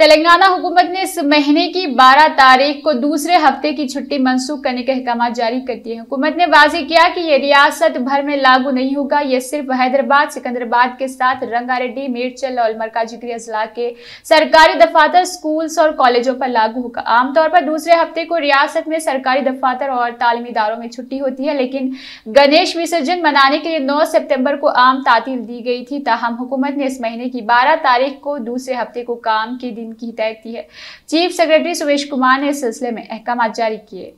तेलंगाना हुकूमत ने इस महीने की 12 तारीख को दूसरे हफ्ते की छुट्टी मनसूख करने के अहकाम जारी कर दिए हुकूमत ने वाजी किया कि यह रियासत भर में लागू नहीं होगा यह सिर्फ हैदराबाद सिकंदराबाद के साथ रंगारेड्डी मेडचल और मरकाजिक्रिया अजला के सरकारी दफातर स्कूल्स और कॉलेजों पर लागू होगा आमतौर पर दूसरे हफ्ते को रियासत में सरकारी दफातर और तालीमी इदारों में छुट्टी होती है लेकिन गणेश विसर्जन मनाने के लिए नौ सितम्बर को आम तातील दी गई थी ताहम हुकूमत ने इस महीने की बारह तारीख को दूसरे हफ्ते को काम के दिन की हिदायत दी है चीफ सेक्रेटरी सुरेश कुमार ने इस सिलसिले में अहकाम जारी किए